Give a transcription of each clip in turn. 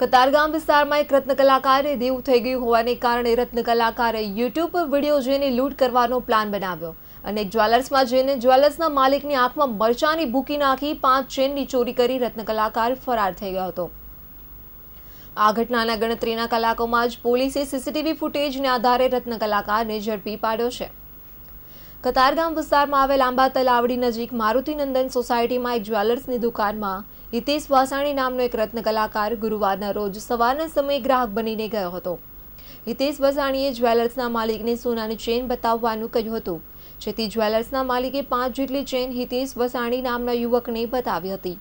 કતારગામ વિસ્તારમાં એક રત્ન કલાકારે દેવું થઈ ગયું હોવાને કારણે રત્ન કલાકારે યુટ્યુબ પર વિડીયો જોઈને લૂંટ કરવાનો પ્લાન બનાવ્યો અને જ્વેલર્સમાં જઈને જ્વેલર્સના માલિકની આંખમાં મરચાની ભૂકી નાખી પાંચ ચેનની ચોરી કરી રત્ન કલાકાર ફરાર થઈ ગયો હતો આ ઘટનાના ગણતરીના કલાકોમાં જ પોલીસે સીસીટીવી ફૂટેજને આધારે રત્ન કલાકારને ઝડપી પાડ્યો છે કતારગામ વિસ્તારમાં આવેલ આંબા તલાવડી નજીક મારુતિનંદન સોસાયટીમાં એક જ્વેલર્સની દુકાનમાં હિતેશ વાસાણી નામનો એક રત્ન કલાકાર ગુરુવારના રોજ સવારના સમયે ગ્રાહક બનીને ગયો હતો હિતેશ વસાણીએ જ્વેલર્સના માલિકને સોનાની ચેન બતાવવાનું કહ્યું હતું જેથી જ્વેલર્સના માલિકે પાંચ જેટલી ચેન હિતેશ વસાણી નામના યુવકને બતાવી હતી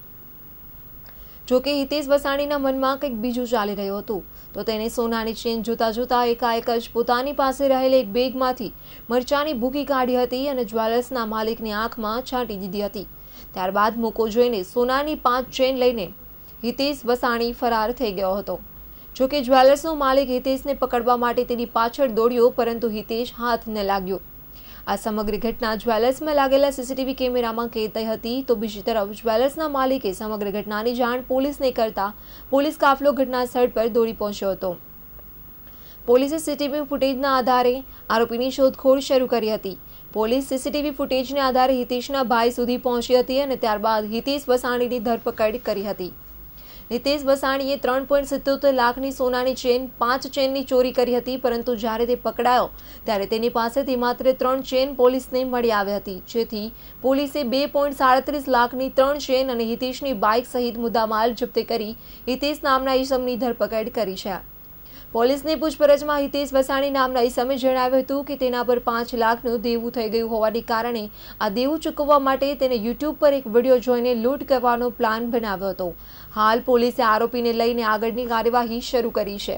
જો કે હિતેશ વસાણીના મનમાં કંઈક બીજું ચાલી રહ્યું હતું તો તેને સોનાની ચેન જોતા જોતા એકાએક જ પોતાની પાસે રહેલી એક બેગમાંથી મરચાંની ભૂકી કાઢી હતી અને જ્વેલર્સના માલિકની આંખમાં છાંટી દીધી હતી ત્યારબાદ મૂકો જોઈને સોનાની પાંચ ચેન લઈને હિતેશ વસાણી ફરાર થઈ ગયો હતો જો કે જ્વેલર્સનો માલિક હિતેશને પકડવા માટે તેની પાછળ દોડ્યો પરંતુ હિતેશ હાથ ન લાગ્યો આ સમગ્ર ઘટના જ્વેલર્સમાં લાગેલા સીસીટીવી કેમેરામાં કેદ થઈ હતી તો બીજી તરફ જ્વેલર્સના માલિકે સમગ્ર ઘટનાની જાણ પોલીસને કરતા પોલીસ કાફલો ઘટના સ્થળ પર દોડી પહોંચ્યો હતો પોલીસે સીસીટીવી ફૂટેજના આધારે આરોપીની શોધખોળ શરૂ કરી હતી પોલીસ સીસીટીવી ફૂટેજને આધારે હિતેશના ભાઈ સુધી પહોંચી હતી અને ત્યારબાદ હિતેશ વસાણીની ધરપકડ કરી હતી નિતેશ વસાણીએ ત્રણ પોઈન્ટ સિત્તોતેર લાખની સોનાની ચેન પાંચ ચેનની ચોરી કરી હતી પરંતુ જ્યારે તે પકડાયો ત્યારે તેની પાસેથી માત્ર ત્રણ ચેન પોલીસને મળી આવી હતી જેથી પોલીસે બે પોઈન્ટ સાડત્રીસ લાખની ત્રણ ચેન અને હિતેશની બાઇક સહિત મુદ્દામાલ જપ્ત કરી હિતેશ નામના ઈસમની ધરપકડ કરી છે પોલીસની પૂછપરછમાં હિતેશ વસાણી નામના ઈસમે જણાવ્યું હતું કે તેના પર પાંચ લાખનું દેવું થઈ ગયું હોવાને કારણે આ દેવું ચૂકવવા માટે તેને યુટ્યુબ પર એક વિડીયો જોઈને લૂંટ કરવાનો પ્લાન બનાવ્યો હતો હાલ પોલીસે આરોપીને લઈને આગળની કાર્યવાહી શરૂ કરી છે